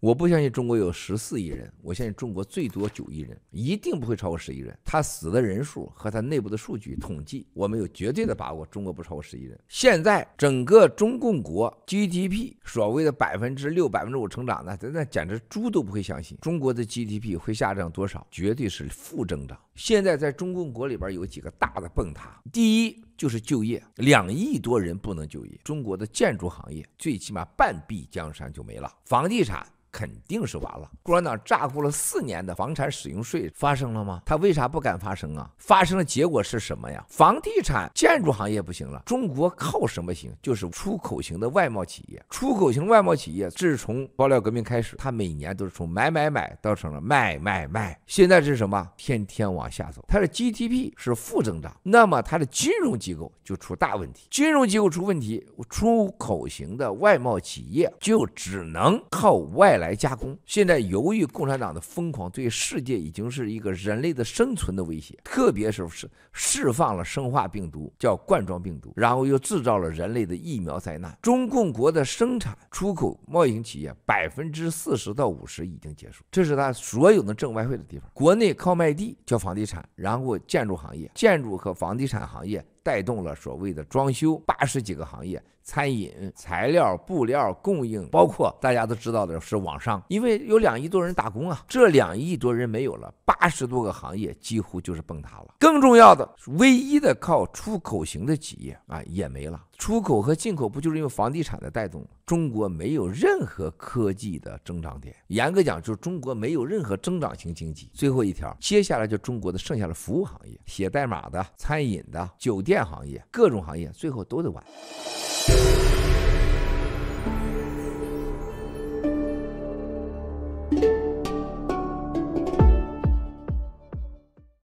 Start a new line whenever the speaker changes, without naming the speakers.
我不相信中国有十四亿人，我相信中国最多九亿人，一定不会超过十亿人。他死的人数和他内部的数据统计，我们有绝对的把握，中国不超过十亿人。现在整个中共国 GDP。所谓的百分之六、百分之五成长呢？那简直猪都不会相信。中国的 GDP 会下降多少？绝对是负增长。现在在中共国里边有几个大的崩塌？第一就是就业，两亿多人不能就业。中国的建筑行业最起码半壁江山就没了，房地产肯定是完了。共产党炸过了四年的房产使用税发生了吗？他为啥不敢发生啊？发生的结果是什么呀？房地产、建筑行业不行了。中国靠什么行？就是出口型的外贸企业出。口。口型外贸企业自从爆料革命开始，它每年都是从买买买到成了卖卖卖，现在是什么？天天往下走，它的 GDP 是负增长，那么它的金融机构就出大问题，金融机构出问题，出口型的外贸企业就只能靠外来加工。现在由于共产党的疯狂，对世界已经是一个人类的生存的威胁，特别是是释放了生化病毒，叫冠状病毒，然后又制造了人类的疫苗灾难，中共国的生产。出口贸易型企业百分之四十到五十已经结束，这是他所有的挣外汇的地方。国内靠卖地、交房地产，然后建筑行业、建筑和房地产行业。带动了所谓的装修八十几个行业，餐饮、材料、布料供应，包括大家都知道的是网上，因为有两亿多人打工啊，这两亿多人没有了，八十多个行业几乎就是崩塌了。更重要的，唯一的靠出口型的企业啊也没了。出口和进口不就是因为房地产的带动？中国没有任何科技的增长点，严格讲，就是中国没有任何增长型经济。最后一条，接下来就中国的剩下的服务行业，写代码的、餐饮的、酒店。电行业，各种行业，最后都得完。